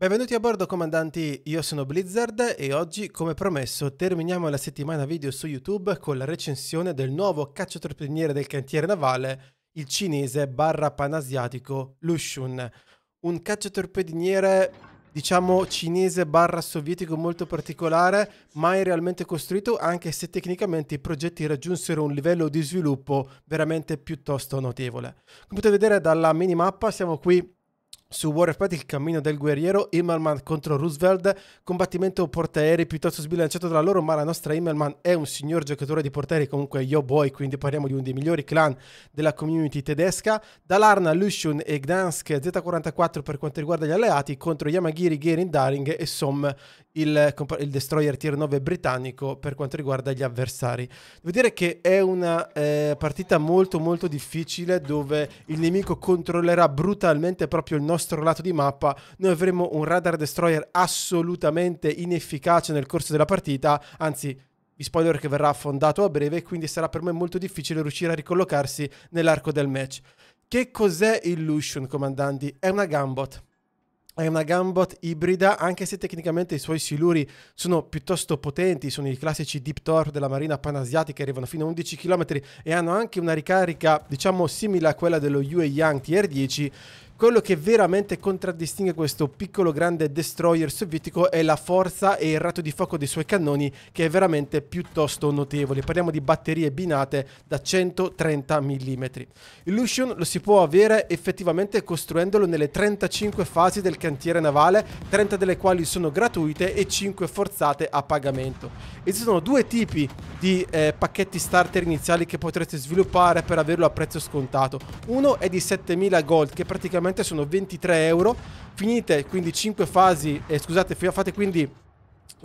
Benvenuti a bordo comandanti, io sono Blizzard e oggi, come promesso, terminiamo la settimana video su YouTube con la recensione del nuovo cacciatorpediniere del cantiere navale, il cinese barra panasiatico Lushun. Un cacciatorpediniere, diciamo, cinese barra sovietico molto particolare, mai realmente costruito, anche se tecnicamente i progetti raggiunsero un livello di sviluppo veramente piuttosto notevole. Come potete vedere dalla minimappa siamo qui su War Pet il cammino del guerriero, Immelman contro Roosevelt, combattimento portaerei piuttosto sbilanciato tra loro, ma la nostra Immelman è un signor giocatore di portaerei, comunque yo boy, quindi parliamo di uno dei migliori clan della community tedesca, Dalarna, Lucian e Gdansk Z44 per quanto riguarda gli alleati, contro Yamagiri, Gerin, Daring e Som, il, il, destroyer tier 9 britannico per quanto riguarda gli avversari. Devo dire che è una eh, partita molto molto difficile dove il nemico controllerà brutalmente proprio il nostro nostro lato di mappa, noi avremo un radar destroyer assolutamente inefficace nel corso della partita, anzi vi spoiler che verrà affondato a breve e quindi sarà per me molto difficile riuscire a ricollocarsi nell'arco del match. Che cos'è Illusion, comandanti? È una gambot. È una gambot ibrida, anche se tecnicamente i suoi siluri sono piuttosto potenti, sono i classici Deep Tor della marina panasiatica che arrivano fino a 11 km e hanno anche una ricarica, diciamo, simile a quella dello Yue Yang TR10. Quello che veramente contraddistingue questo piccolo grande destroyer sovietico è la forza e il rato di fuoco dei suoi cannoni che è veramente piuttosto notevole. Parliamo di batterie binate da 130 mm. Illusion lo si può avere effettivamente costruendolo nelle 35 fasi del cantiere navale, 30 delle quali sono gratuite e 5 forzate a pagamento. Esistono due tipi di eh, pacchetti starter iniziali che potrete sviluppare per averlo a prezzo scontato. Uno è di 7000 gold che praticamente attualmente sono 23 euro. Finite quindi 5 fasi, eh, scusate, fate quindi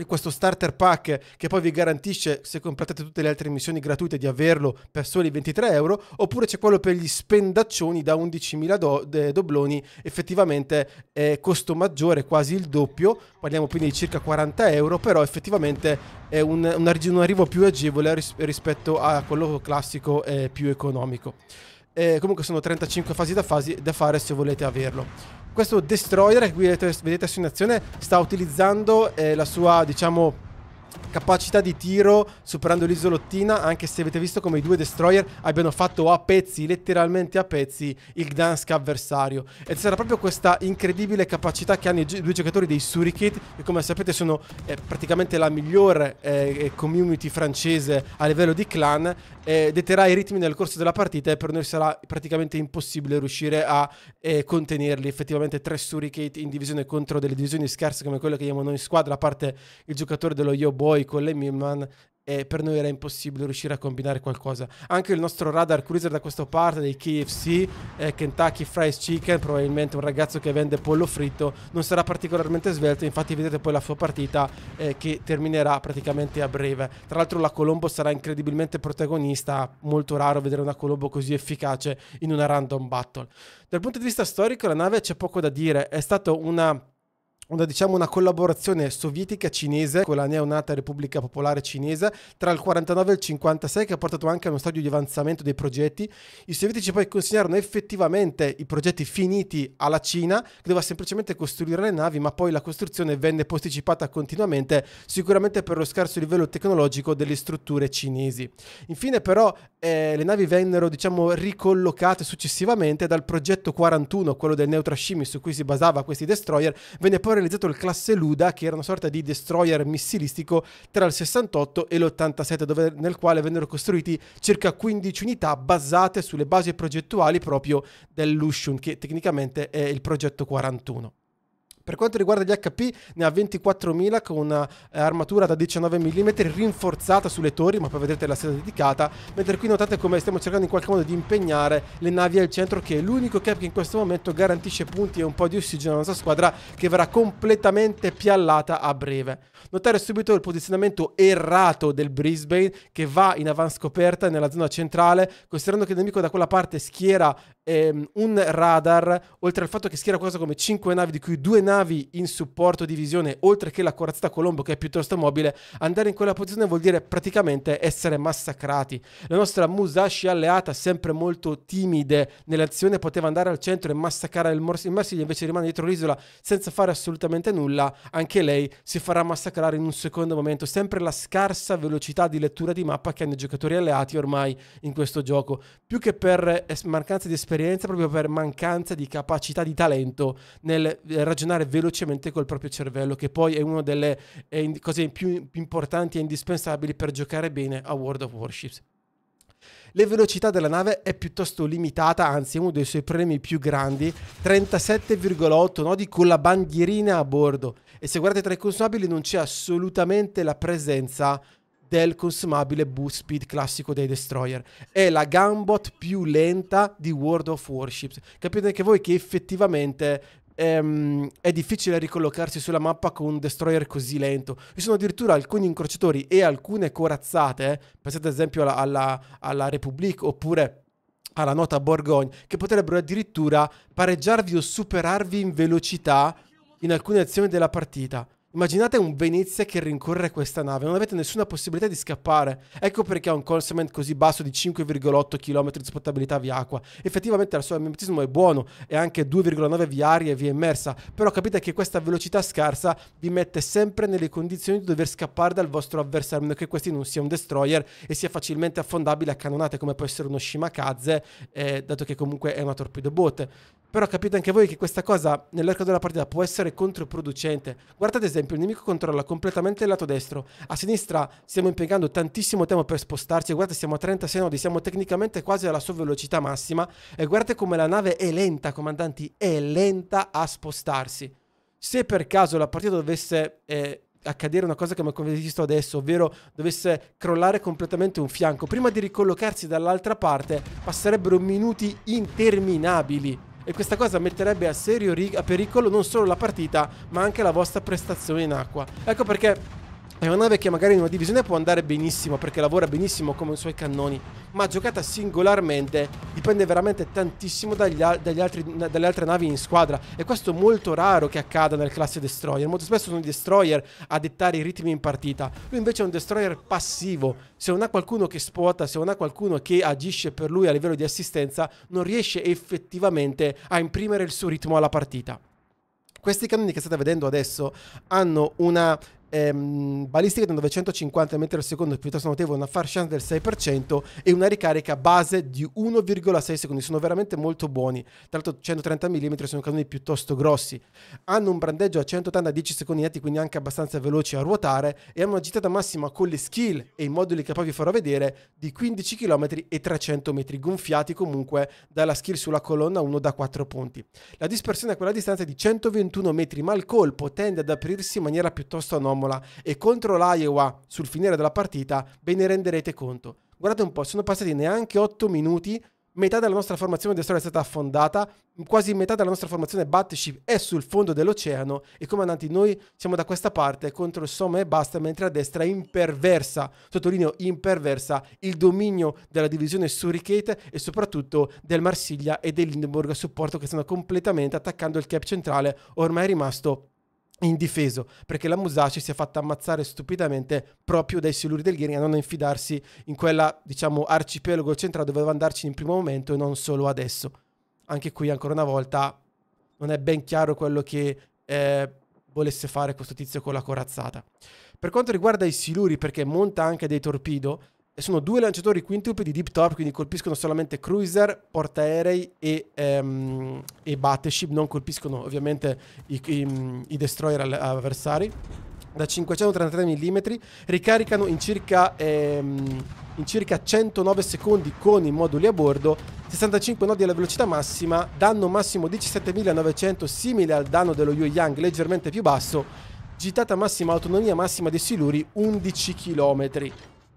questo starter pack che poi vi garantisce se completate tutte le altre missioni gratuite di averlo per soli 23 euro oppure c'è quello per gli spendaccioni da 11.000 do- dobloni effettivamente è costo maggiore quasi il doppio parliamo quindi di circa 40 euro però effettivamente è un, un arrivo più agevole ris- rispetto a quello classico eh, più economico eh, comunque sono 35 fasi da, fasi da, fare se volete averlo. Questo Destroyer che qui vedete, vedete in azione sta utilizzando eh, la sua, diciamo, capacità di tiro superando l'isolottina anche se avete visto come i due destroyer abbiano fatto a pezzi letteralmente a pezzi il Gdansk avversario e sarà proprio questa incredibile capacità che hanno i due giocatori dei Surikit che come sapete sono eh, praticamente la migliore eh, eh, community francese a livello di clan eh, detterà i ritmi nel corso della partita e per noi sarà praticamente impossibile riuscire a eh, contenerli effettivamente tre Surikit in divisione contro delle divisioni scarse come quelle che abbiamo noi in squadra a parte il giocatore dello Yobo Boy, con le Milman, e per noi era impossibile riuscire a combinare qualcosa. Anche il nostro radar cruiser da questa parte dei KFC, eh, Kentucky Fries Chicken, probabilmente un ragazzo che vende pollo fritto, non sarà particolarmente svelto, infatti vedete poi la sua partita eh, che terminerà praticamente a breve. Tra l'altro la Colombo sarà incredibilmente protagonista, molto raro vedere una Colombo così efficace in una random battle. Dal punto di vista storico la nave c'è poco da dire, è stata una una, diciamo, una collaborazione sovietica cinese con la neonata Repubblica Popolare Cinese tra il 49 e il 56 che ha portato anche a uno stadio di avanzamento dei progetti. I sovietici poi consegnarono effettivamente i progetti finiti alla Cina che doveva semplicemente costruire le navi ma poi la costruzione venne posticipata continuamente sicuramente per lo scarso livello tecnologico delle strutture cinesi. Infine però eh, le navi vennero diciamo ricollocate successivamente dal progetto 41, quello del Neutra Neutrashimi su cui si basava questi destroyer, venne poi realizzato il classe Luda, che era una sorta di destroyer missilistico tra il 68 e l'87, dove, nel quale vennero costruiti circa 15 unità basate sulle basi progettuali proprio dell'Ushun, che tecnicamente è il progetto 41. Per quanto riguarda gli HP, ne ha 24.000 con un'armatura eh, da 19 mm rinforzata sulle torri, ma poi vedrete la sede dedicata. Mentre qui notate come stiamo cercando in qualche modo di impegnare le navi al centro, che è l'unico cap che in questo momento garantisce punti e un po' di ossigeno alla nostra squadra, che verrà completamente piallata a breve. Notare subito il posizionamento errato del Brisbane, che va in avanscoperta nella zona centrale, considerando che il nemico da quella parte schiera ehm, un radar, oltre al fatto che schiera qualcosa come 5 navi, di cui 2 navi navi in supporto di visione, oltre che la corazzata Colombo che è piuttosto mobile, andare in quella posizione vuol dire praticamente essere massacrati. La nostra Musashi alleata, sempre molto timide nell'azione, poteva andare al centro e massacrare il, Mors- il Marsiglia, invece rimane dietro l'isola senza fare assolutamente nulla. Anche lei si farà massacrare in un secondo momento, sempre la scarsa velocità di lettura di mappa che hanno i giocatori alleati ormai in questo gioco, più che per eh, mancanza di esperienza, proprio per mancanza di capacità di talento nel eh, ragionare fare velocemente col proprio cervello, che poi è una delle cose più importanti e indispensabili per giocare bene a World of Warships. La velocità della nave è piuttosto limitata, anzi è uno dei suoi premi più grandi, 37,8 nodi con la bandierina a bordo. E se guardate tra i consumabili non c'è assolutamente la presenza del consumabile boost speed classico dei destroyer. È la gambot più lenta di World of Warships. Capite anche voi che effettivamente ehm, è difficile ricollocarsi sulla mappa con un destroyer così lento. Ci sono addirittura alcuni incrociatori e alcune corazzate, pensate ad esempio alla, alla, alla Repubblica oppure alla nota Borgogne, che potrebbero addirittura pareggiarvi o superarvi in velocità in alcune azioni della partita. Immaginate un Venezia che rincorre questa nave, non avete nessuna possibilità di scappare. Ecco perché ha un consummate così basso di 5,8 km di spottabilità via acqua. Effettivamente il suo mimetismo è buono, è anche 2,9 via aria e via immersa, però capite che questa velocità scarsa vi mette sempre nelle condizioni di dover scappare dal vostro avversario, a meno che questi non sia un destroyer e sia facilmente affondabile a cannonate come può essere uno Shimakaze, eh, dato che comunque è una torpedo torpedobote. Però capite anche voi che questa cosa nell'arco della partita può essere controproducente. Guardate ad esempio, il nemico controlla completamente il lato destro. A sinistra stiamo impiegando tantissimo tempo per spostarci. Guardate, siamo a 36 nodi, siamo tecnicamente quasi alla sua velocità massima. E guardate come la nave è lenta, comandanti, è lenta a spostarsi. Se per caso la partita dovesse eh, accadere una cosa che mi visto adesso, ovvero dovesse crollare completamente un fianco, prima di ricollocarsi dall'altra parte passerebbero minuti interminabili e questa cosa metterebbe a serio a pericolo non solo la partita ma anche la vostra prestazione in acqua. Ecco perché è una nave che magari in una divisione può andare benissimo perché lavora benissimo come i suoi cannoni, ma giocata singolarmente dipende veramente tantissimo dagli, dagli altri, dalle altre navi in squadra e questo è molto raro che accada nel classe destroyer. Molto spesso sono i destroyer a dettare i ritmi in partita. Lui invece è un destroyer passivo. Se non ha qualcuno che spuota, se non ha qualcuno che agisce per lui a livello di assistenza, non riesce effettivamente a imprimere il suo ritmo alla partita. Questi cannoni che state vedendo adesso hanno una ehm, balistiche da 950 metri al secondo piuttosto notevole, una far chance del 6% e una ricarica base di 1,6 secondi. Sono veramente molto buoni. Tra l'altro 130 mm sono cannoni piuttosto grossi. Hanno un brandeggio a 180 10 secondi netti, quindi anche abbastanza veloci a ruotare e hanno una gittata massima con le skill e i moduli che poi vi farò vedere di 15 km e 300 metri gonfiati comunque dalla skill sulla colonna 1 da 4 punti. La dispersione a quella distanza è di 121 metri, ma il colpo tende ad aprirsi in maniera piuttosto anomala formula e contro l'Iowa sul finire della partita, ve ne renderete conto. Guardate un po', sono passati neanche 8 minuti, metà della nostra formazione di storia è stata affondata, quasi metà della nostra formazione battleship è sul fondo dell'oceano e comandanti noi siamo da questa parte contro il Somme e basta, mentre a destra imperversa, sottolineo imperversa, il dominio della divisione Suricate e soprattutto del Marsiglia e dell'Indeborg a supporto che stanno completamente attaccando il cap centrale ormai rimasto indifeso perché la Musashi si è fatta ammazzare stupidamente proprio dai siluri del Gering a non infidarsi in quella diciamo arcipelago centrale doveva andarci in primo momento e non solo adesso anche qui ancora una volta non è ben chiaro quello che eh, volesse fare questo tizio con la corazzata per quanto riguarda i siluri perché monta anche dei torpedo sono due lanciatori quintupli di deep top, quindi colpiscono solamente cruiser, portaerei e, um, e battleship, non colpiscono ovviamente i, i, i destroyer avversari. Da 533 mm ricaricano in circa, um, in circa 109 secondi con i moduli a bordo, 65 nodi alla velocità massima, danno massimo 17.900 simile al danno dello Yu Yang leggermente più basso, gittata massima autonomia massima dei siluri 11 km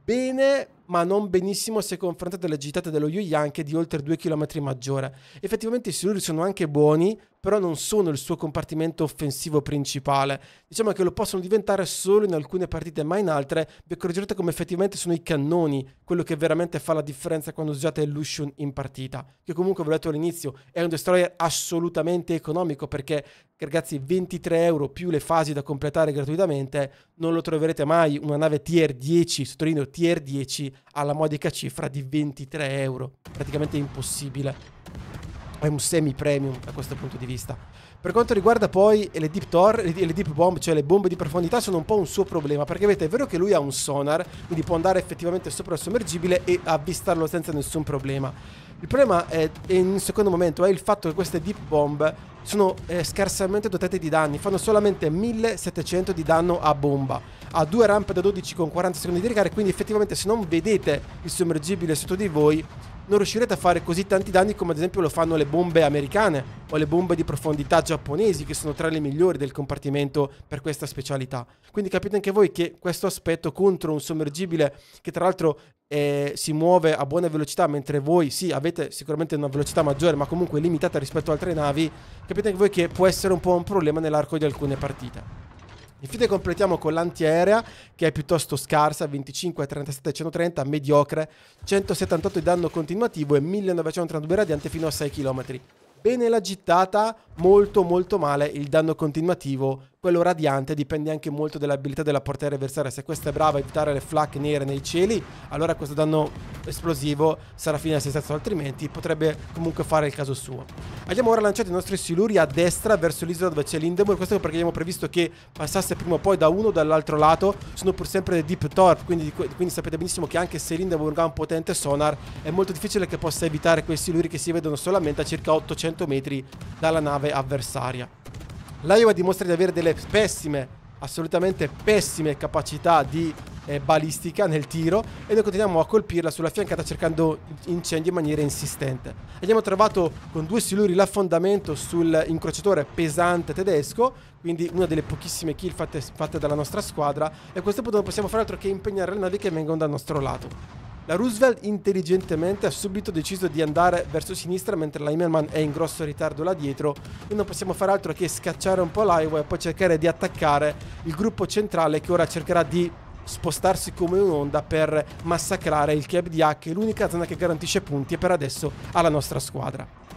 bene ma non benissimo se confrontate alle gitate dello Yu Yang che è di oltre 2 km maggiore. Effettivamente i siluri sono anche buoni, però non sono il suo compartimento offensivo principale. Diciamo che lo possono diventare solo in alcune partite, ma in altre vi accorgerete come effettivamente sono i cannoni quello che veramente fa la differenza quando usate Lucian in partita, che comunque ve l'ho detto all'inizio, è un destroyer assolutamente economico perché ragazzi 23 euro più le fasi da completare gratuitamente non lo troverete mai una nave tier 10 sottolineo tier 10 alla modica cifra di 23 euro praticamente impossibile è un semi premium da questo punto di vista. Per quanto riguarda poi le deep, tor, le deep bomb, cioè le bombe di profondità, sono un po' un suo problema, perché vedete, è vero che lui ha un sonar, quindi può andare effettivamente sopra il sommergibile e avvistarlo senza nessun problema. Il problema è, in un secondo momento, è il fatto che queste deep bomb sono eh, scarsamente dotate di danni, fanno solamente 1700 di danno a bomba, ha due rampe da 12 con 40 secondi di ricarica, quindi effettivamente se non vedete il sommergibile sotto di voi non riuscirete a fare così tanti danni come ad esempio lo fanno le bombe americane o le bombe di profondità giapponesi che sono tra le migliori del compartimento per questa specialità. Quindi capite anche voi che questo aspetto contro un sommergibile che tra l'altro eh, si muove a buona velocità mentre voi sì avete sicuramente una velocità maggiore ma comunque limitata rispetto ad altre navi, capite anche voi che può essere un po' un problema nell'arco di alcune partite. Infine completiamo con l'antiaerea che è piuttosto scarsa, 25, 37, 130, mediocre, 178 di danno continuativo e 1932 radiante fino a 6 km. Bene la gittata, molto molto male il danno continuativo quello radiante dipende anche molto dall'abilità della portiera avversaria. Se questa è brava a evitare le flak nere nei cieli, allora questo danno esplosivo sarà fine a se stesso, altrimenti potrebbe comunque fare il caso suo. Abbiamo ora lanciato i nostri siluri a destra verso l'isola dove c'è l'Indemur. Questo perché abbiamo previsto che passasse prima o poi da uno o dall'altro lato. Sono pur sempre dei deep torp, quindi, quindi sapete benissimo che anche se l'Indemur ha un potente sonar, è molto difficile che possa evitare quei siluri che si vedono solamente a circa 800 metri dalla nave avversaria. La Juve dimostra di avere delle pessime, assolutamente pessime capacità di eh, balistica nel tiro e noi continuiamo a colpirla sulla fiancata cercando incendi in maniera insistente. Abbiamo trovato con due siluri l'affondamento sul incrociatore pesante tedesco, quindi una delle pochissime kill fatte, fatte dalla nostra squadra e a questo punto non possiamo fare altro che impegnare le navi che vengono dal nostro lato. La Roosevelt intelligentemente ha subito deciso di andare verso sinistra mentre l'Heimelman è in grosso ritardo là dietro e non possiamo fare altro che scacciare un po' l'Iowa e poi cercare di attaccare il gruppo centrale che ora cercherà di spostarsi come un'onda per massacrare il Cab di H, l'unica zona che garantisce punti e per adesso alla nostra squadra.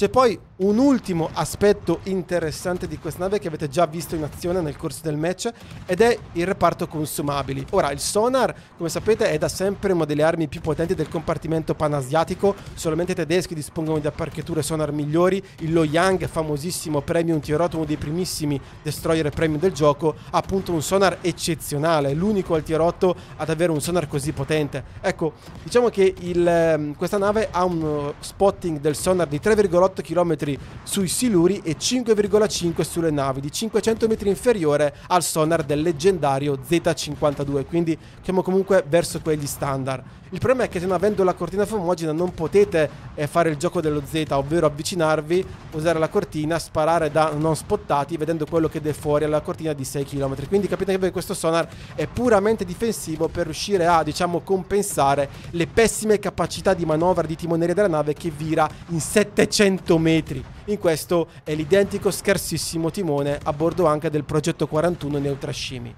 C'è poi un ultimo aspetto interessante di questa nave che avete già visto in azione nel corso del match ed è il reparto consumabili. Ora, il sonar, come sapete, è da sempre una delle armi più potenti del compartimento panasiatico, solamente i tedeschi dispongono di apparecchiature sonar migliori, il Lo Yang, famosissimo premium T-Rot, uno dei primissimi destroyer premium del gioco, ha appunto un sonar eccezionale, l'unico al T-Rot ad avere un sonar così potente. Ecco, diciamo che il, ehm, questa nave ha un spotting del sonar di 3,8 1,8 km sui siluri e 5,5 sulle navi, di 500 metri inferiore al sonar del leggendario Z52, quindi siamo comunque verso quegli standard. Il problema è che non avendo la cortina fumogena non potete eh, fare il gioco dello Z, ovvero avvicinarvi, usare la cortina, sparare da non spottati vedendo quello che è fuori alla cortina di 6 km. Quindi capite che questo sonar è puramente difensivo per riuscire a, diciamo, compensare le pessime capacità di manovra di timoneria della nave che vira in 700 100 metri. In questo è l'identico scarsissimo timone a bordo anche del progetto 41 Neutrascimi.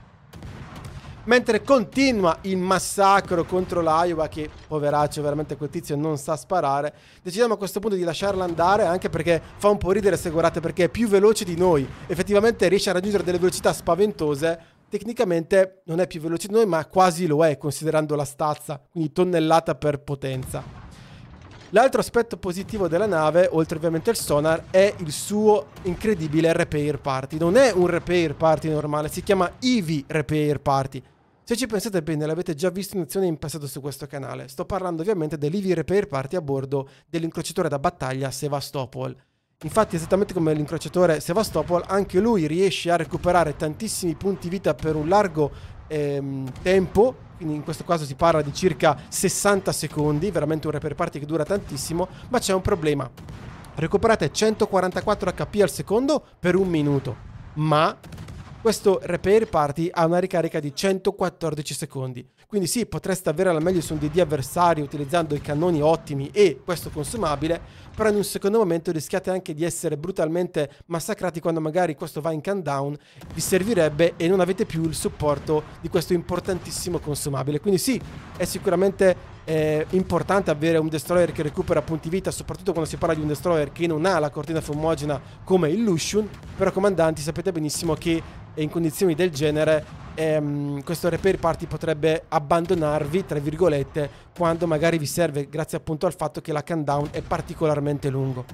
Mentre continua il massacro contro l'Iowa, che poveraccio, veramente quel tizio non sa sparare, decidiamo a questo punto di lasciarla andare anche perché fa un po' ridere se guardate perché è più veloce di noi. Effettivamente riesce a raggiungere delle velocità spaventose, tecnicamente non è più veloce di noi, ma quasi lo è, considerando la stazza, quindi tonnellata per potenza. L'altro aspetto positivo della nave, oltre ovviamente al sonar, è il suo incredibile repair party. Non è un repair party normale, si chiama Eevee repair party. Se ci pensate bene, l'avete già visto in azione in passato su questo canale. Sto parlando ovviamente dell'Eevee repair party a bordo dell'incrociatore da battaglia Sevastopol. Infatti, esattamente come l'incrociatore Sevastopol, anche lui riesce a recuperare tantissimi punti vita per un largo ehm, tempo quindi in questo caso si parla di circa 60 secondi, veramente un repair party che dura tantissimo, ma c'è un problema. Recuperate 144 HP al secondo per un minuto, ma questo repair party ha una ricarica di 114 secondi, quindi sì, potreste avere alla meglio su un DD avversario utilizzando i cannoni ottimi e questo consumabile, però in un secondo momento rischiate anche di essere brutalmente massacrati quando magari questo va in countdown, vi servirebbe e non avete più il supporto di questo importantissimo consumabile. Quindi sì, è sicuramente è importante avere un destroyer che recupera punti vita, soprattutto quando si parla di un destroyer che non ha la cortina fumogena come il Lucian, però comandanti sapete benissimo che in condizioni del genere ehm, questo repair party potrebbe abbandonarvi, tra virgolette, quando magari vi serve, grazie appunto al fatto che la countdown è particolarmente lungo.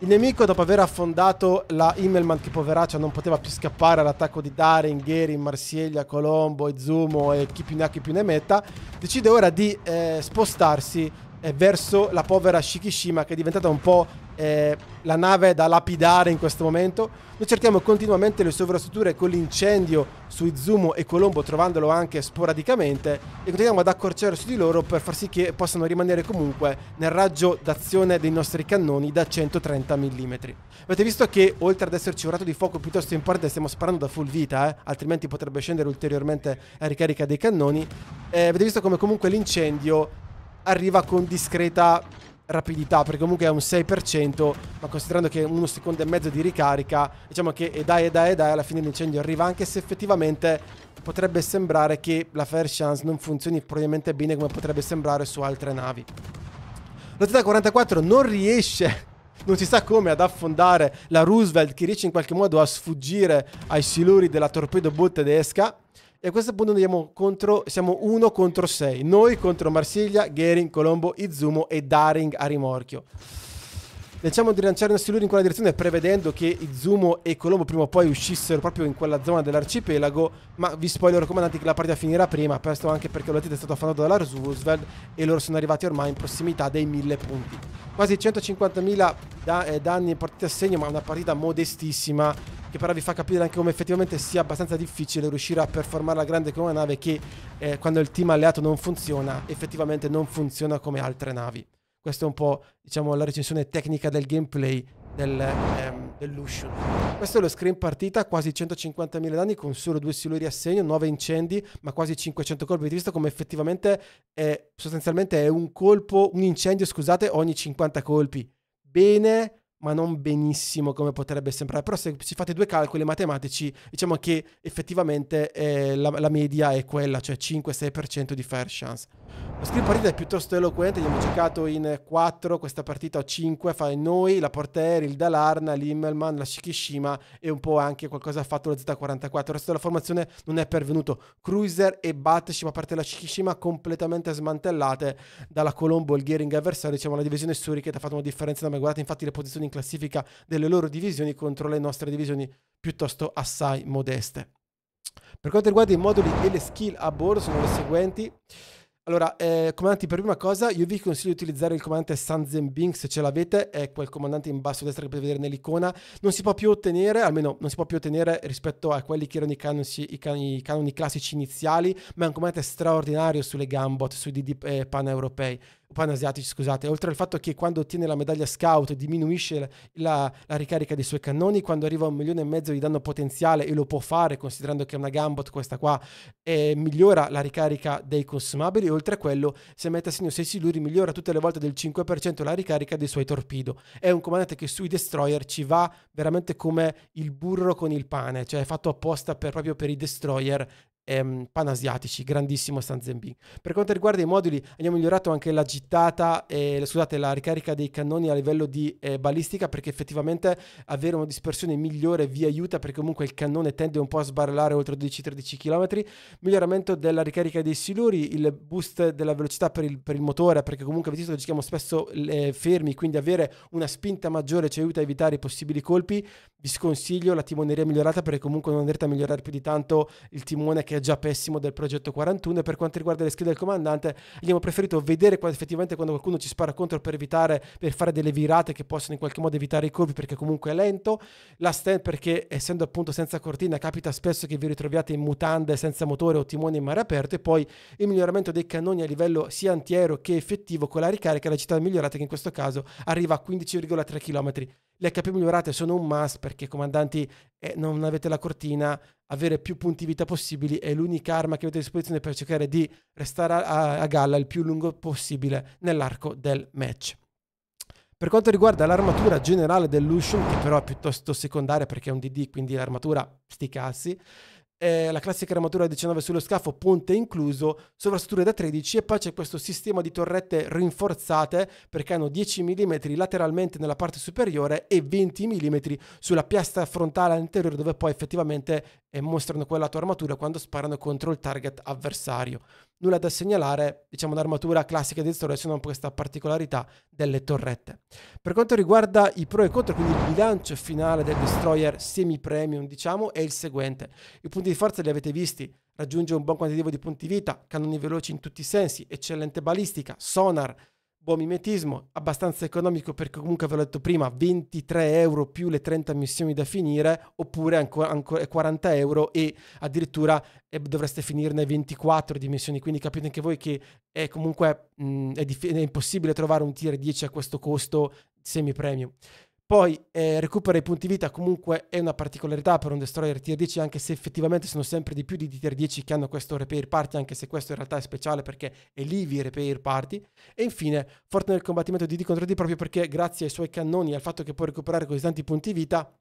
Il nemico, dopo aver affondato la Immelman, che poveraccia non poteva più scappare all'attacco di Darin, Gherin, Marsiglia, Colombo, Izumo e chi più ne ha chi più ne metta, decide ora di eh, spostarsi eh, verso la povera Shikishima, che è diventata un po' eh, la nave da lapidare in questo momento. Noi cerchiamo continuamente le sovrastrutture con l'incendio su Izumo e Colombo, trovandolo anche sporadicamente, e continuiamo ad accorciare su di loro per far sì che possano rimanere comunque nel raggio d'azione dei nostri cannoni da 130 mm. Avete visto che oltre ad esserci un rato di fuoco piuttosto importante, stiamo sparando da full vita, eh? altrimenti potrebbe scendere ulteriormente la ricarica dei cannoni. Eh, avete visto come comunque l'incendio arriva con discreta rapidità perché comunque è un 6% ma considerando che uno secondo e mezzo di ricarica diciamo che e dai e dai e dai alla fine l'incendio arriva anche se effettivamente potrebbe sembrare che la fair chance non funzioni probabilmente bene come potrebbe sembrare su altre navi la Z44 non riesce non si sa come ad affondare la Roosevelt che riesce in qualche modo a sfuggire ai siluri della torpedo boat tedesca e a questo punto andiamo contro, siamo uno contro sei. Noi contro Marsiglia, Gherin, Colombo, Izumo e Daring a rimorchio. Diciamo di lanciarne su lui in quella direzione prevedendo che Izumo e Colombo prima o poi uscissero proprio in quella zona dell'arcipelago, ma vi spoilerò, comandanti che la partita finirà prima, questo anche perché l'Atita è stato affannato dalla Roosevelt e loro sono arrivati ormai in prossimità dei 1000 punti. Quasi 150.000 da, eh, danni in partita a segno, ma una partita modestissima che però vi fa capire anche come effettivamente sia abbastanza difficile riuscire a performare la grande con una nave che eh, quando il team alleato non funziona, effettivamente non funziona come altre navi. Questa è un po' diciamo, la recensione tecnica del gameplay del, ehm, dell'Ushion. Questo è lo screen partita, quasi 150.000 danni con solo due siluri a segno, 9 incendi, ma quasi 500 colpi Avete visto come effettivamente è, sostanzialmente è un colpo, un incendio, scusate, ogni 50 colpi. Bene, ma non benissimo come potrebbe sembrare. Però se si fate due calcoli matematici, diciamo che effettivamente eh, la, la, media è quella, cioè 5-6% di fair chance. La skill partita è piuttosto eloquente, abbiamo giocato in 4, questa partita o 5, fa noi, la Porter, il Dalarna, l'Immelman, la Shikishima e un po' anche qualcosa ha fatto la Z44. Il resto della formazione non è pervenuto. Cruiser e Batshima, a parte la Shikishima, completamente smantellate dalla Colombo il Gearing avversario. Diciamo la divisione Suriket ha fatto una differenza da me. Guardate infatti le posizioni in classifica delle loro divisioni contro le nostre divisioni piuttosto assai modeste. Per quanto riguarda i moduli e le skill a bordo sono le seguenti. Allora, eh, comandanti, per prima cosa io vi consiglio di utilizzare il comandante Sanzen Bing se ce l'avete, è quel comandante in basso a destra che potete vedere nell'icona, non si può più ottenere, almeno non si può più ottenere rispetto a quelli che erano i canoni, i canoni, i canoni classici iniziali, ma è un comandante straordinario sulle Gambot, sui DD eh, paneuropei, panasiatici, scusate, oltre al fatto che quando ottiene la medaglia scout diminuisce la, la, la, ricarica dei suoi cannoni, quando arriva a un milione e mezzo di danno potenziale e lo può fare considerando che è una gambot questa qua, eh, migliora la ricarica dei consumabili, oltre a quello se mette a segno 6 siluri migliora tutte le volte del 5% la ricarica dei suoi torpedo. È un comandante che sui destroyer ci va veramente come il burro con il pane, cioè è fatto apposta per, proprio per i destroyer ehm, panasiatici, grandissimo San Zenbin. Per quanto riguarda i moduli, abbiamo migliorato anche la gittata, e, scusate, la ricarica dei cannoni a livello di eh, balistica, perché effettivamente avere una dispersione migliore vi aiuta, perché comunque il cannone tende un po' a sbarellare oltre 12-13 km. Miglioramento della ricarica dei siluri, il boost della velocità per il, per il motore, perché comunque avete visto che giochiamo spesso eh, fermi, quindi avere una spinta maggiore ci aiuta a evitare i possibili colpi. Vi sconsiglio la timoneria migliorata, perché comunque non andrete a migliorare più di tanto il timone che è già pessimo del progetto 41 e per quanto riguarda le skill del comandante abbiamo preferito vedere quando, effettivamente quando qualcuno ci spara contro per evitare per fare delle virate che possono in qualche modo evitare i colpi perché comunque è lento la stand perché essendo appunto senza cortina capita spesso che vi ritroviate in mutande senza motore o timone in mare aperto e poi il miglioramento dei cannoni a livello sia antiero che effettivo con la ricarica la città migliorata che in questo caso arriva a 15,3 km le HP migliorate sono un must perché comandanti eh, non avete la cortina, avere più punti vita possibili è l'unica arma che avete a disposizione per cercare di restare a, a galla il più lungo possibile nell'arco del match. Per quanto riguarda l'armatura generale dell'Ushion, che però è piuttosto secondaria perché è un DD, quindi l'armatura sti cazzi, eh, la classica armatura 19 sullo scafo, ponte incluso, sovrastrutture da 13 e poi c'è questo sistema di torrette rinforzate perché hanno 10 mm lateralmente nella parte superiore e 20 mm sulla piastra frontale anteriore dove poi effettivamente eh, mostrano quella tua armatura quando sparano contro il target avversario nulla da segnalare, diciamo un'armatura classica di Zoro se non questa particolarità delle torrette. Per quanto riguarda i pro e contro, quindi il bilancio finale del destroyer semi premium, diciamo, è il seguente. I punti di forza li avete visti, raggiunge un buon quantitativo di punti vita, cannoni veloci in tutti i sensi, eccellente balistica, sonar, buon mimetismo, abbastanza economico perché comunque ve l'ho detto prima, 23 euro più le 30 missioni da finire, oppure ancora, ancora 40 eh, euro e addirittura eh, dovreste finirne 24 di missioni, quindi capite anche voi che è comunque mh, mm, è, dif- è impossibile trovare un tier 10 a questo costo semi premium. Poi eh, recupera i punti vita comunque è una particolarità per un destroyer tier 10 anche se effettivamente sono sempre di più di tier 10 che hanno questo repair party anche se questo in realtà è speciale perché è lì l'Ivy repair party e infine forte nel combattimento di D contro D proprio perché grazie ai suoi cannoni e al fatto che può recuperare così tanti punti vita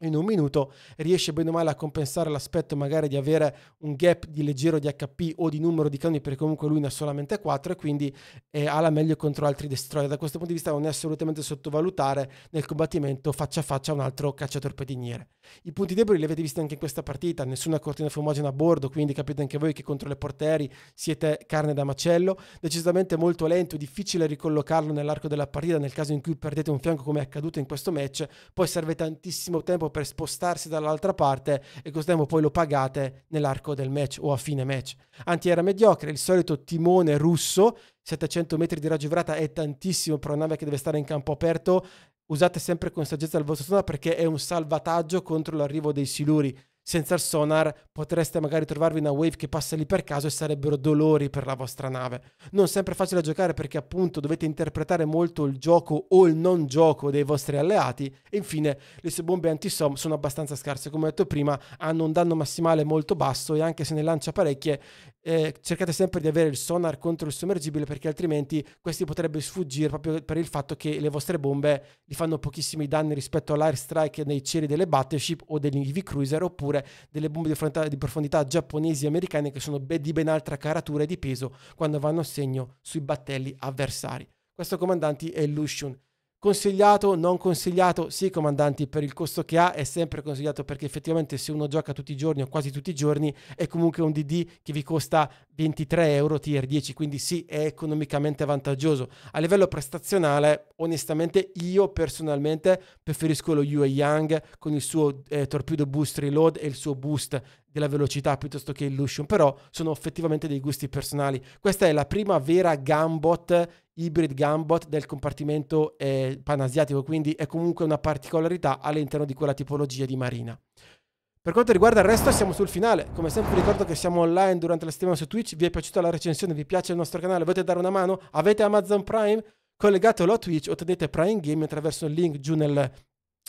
in un minuto riesce bene o male a compensare l'aspetto magari di avere un gap di leggero di HP o di numero di cani perché comunque lui ne ha solamente 4 e quindi eh, ha la meglio contro altri destroyer da questo punto di vista non è assolutamente sottovalutare nel combattimento faccia a faccia un altro cacciatorpediniere i punti deboli li avete visti anche in questa partita nessuna cortina fumogena a bordo quindi capite anche voi che contro le porteri siete carne da macello decisamente molto lento difficile ricollocarlo nell'arco della partita nel caso in cui perdete un fianco come è accaduto in questo match poi serve tantissimo tempo tempo per spostarsi dall'altra parte e questo tempo poi lo pagate nell'arco del match o a fine match. Antiera mediocre, il solito timone russo, 700 metri di raggivrata è tantissimo per una nave che deve stare in campo aperto, usate sempre con saggezza il vostro sonar perché è un salvataggio contro l'arrivo dei siluri senza il sonar potreste magari trovarvi una wave che passa lì per caso e sarebbero dolori per la vostra nave. Non sempre facile da giocare perché appunto dovete interpretare molto il gioco o il non gioco dei vostri alleati e infine le sue bombe anti-SOM sono abbastanza scarse, come ho detto prima, hanno un danno massimale molto basso e anche se ne lancia parecchie eh, cercate sempre di avere il sonar contro il sommergibile perché altrimenti questi potrebbero sfuggire proprio per il fatto che le vostre bombe gli fanno pochissimi danni rispetto all'airstrike nei cieli delle battleship o degli EV cruiser oppure oppure delle bombe di profondità, giapponesi e americane che sono di ben altra caratura e di peso quando vanno a segno sui battelli avversari. Questo comandante è Lushun, Consigliato, non consigliato? Sì, comandanti, per il costo che ha è sempre consigliato perché effettivamente se uno gioca tutti i giorni o quasi tutti i giorni è comunque un DD che vi costa 23 euro tier 10, quindi sì, è economicamente vantaggioso. A livello prestazionale, onestamente, io personalmente preferisco lo Yue Yang con il suo eh, torpedo boost reload e il suo boost della velocità piuttosto che il Lucian, però sono effettivamente dei gusti personali. Questa è la prima vera Gambot hybrid gambot del compartimento eh, panasiatico, quindi è comunque una particolarità all'interno di quella tipologia di marina. Per quanto riguarda il resto siamo sul finale, come sempre ricordo che siamo online durante la settimana su Twitch, vi è piaciuta la recensione, vi piace il nostro canale, volete dare una mano, avete Amazon Prime, collegatelo a Twitch, o ottenete Prime Game attraverso il link giù nel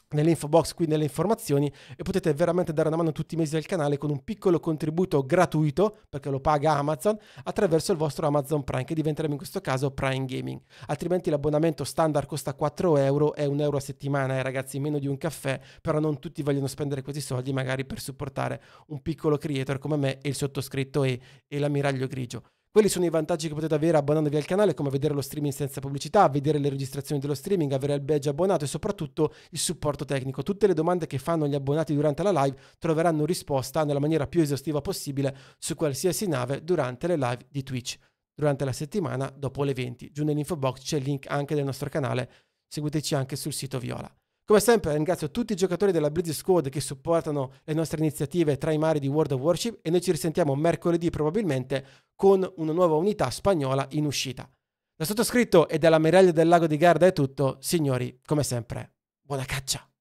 nell'info box qui nelle informazioni e potete veramente dare una mano tutti i mesi al canale con un piccolo contributo gratuito perché lo paga Amazon attraverso il vostro Amazon Prime che diventerebbe in questo caso Prime Gaming altrimenti l'abbonamento standard costa 4 euro è un euro a settimana e eh, ragazzi meno di un caffè però non tutti vogliono spendere questi soldi magari per supportare un piccolo creator come me e il sottoscritto e, e l'ammiraglio grigio quelli sono i vantaggi che potete avere abbonandovi al canale, come vedere lo streaming senza pubblicità, vedere le registrazioni dello streaming, avere il badge abbonato e soprattutto il supporto tecnico. Tutte le domande che fanno gli abbonati durante la live troveranno risposta nella maniera più esaustiva possibile su qualsiasi nave durante le live di Twitch. Durante la settimana dopo le 20. Giù nell'info box c'è il link anche del nostro canale. Seguiteci anche sul sito Viola. Come sempre ringrazio tutti i giocatori della Blizz Squad che supportano le nostre iniziative tra i mari di World of Warship e noi ci risentiamo mercoledì probabilmente con una nuova unità spagnola in uscita. Da sottoscritto e dalla Meraglia del Lago di Garda è tutto, signori, come sempre, buona caccia!